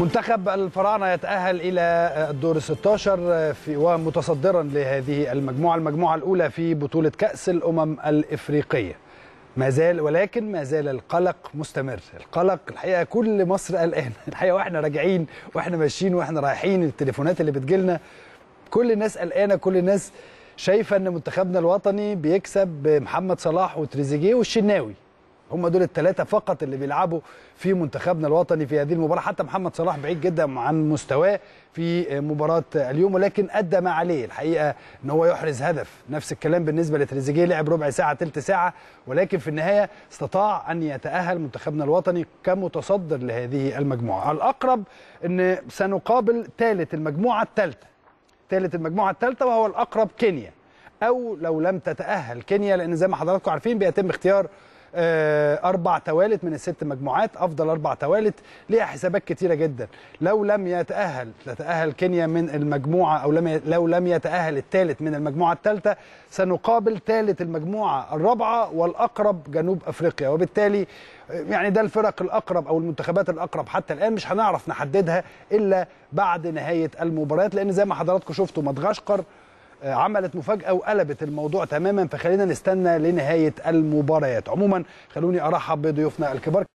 منتخب الفراعنه يتاهل الى الدور ال 16 في ومتصدرا لهذه المجموعه المجموعه الاولى في بطوله كاس الامم الافريقيه ما زال ولكن ما زال القلق مستمر القلق الحقيقه كل مصر قلقان الحقيقه واحنا راجعين واحنا ماشيين واحنا رايحين التليفونات اللي بتجيلنا كل الناس قلقانه كل الناس شايفه ان منتخبنا الوطني بيكسب محمد صلاح وتريزيجيه والشناوي هم دول الثلاثه فقط اللي بيلعبوا في منتخبنا الوطني في هذه المباراه حتى محمد صلاح بعيد جدا عن مستواه في مباراه اليوم ولكن ادى ما عليه الحقيقه ان هو يحرز هدف نفس الكلام بالنسبه لتريزيجيه لعب ربع ساعه ثلث ساعه ولكن في النهايه استطاع ان يتاهل منتخبنا الوطني كمتصدر لهذه المجموعه الاقرب ان سنقابل ثالث المجموعه الثالثه ثالث المجموعه الثالثه وهو الاقرب كينيا او لو لم تتاهل كينيا لان زي ما حضراتكم عارفين بيتم اختيار آه، اربع توالت من الست مجموعات افضل اربع توالت ليها حسابات كتيره جدا لو لم يتاهل تتاهل كينيا من المجموعه او لم لو لم يتاهل الثالث من المجموعه الثالثه سنقابل ثالث المجموعه الرابعه والاقرب جنوب افريقيا وبالتالي آه، يعني ده الفرق الاقرب او المنتخبات الاقرب حتى الان مش هنعرف نحددها الا بعد نهايه المباريات لان زي ما حضراتكم شفتوا مدغشقر آه، عملت مفاجاه وقلبت الموضوع تماما فخلينا نستنى لنهايه المباريات عموما خلوني ارحب بضيوفنا الكبار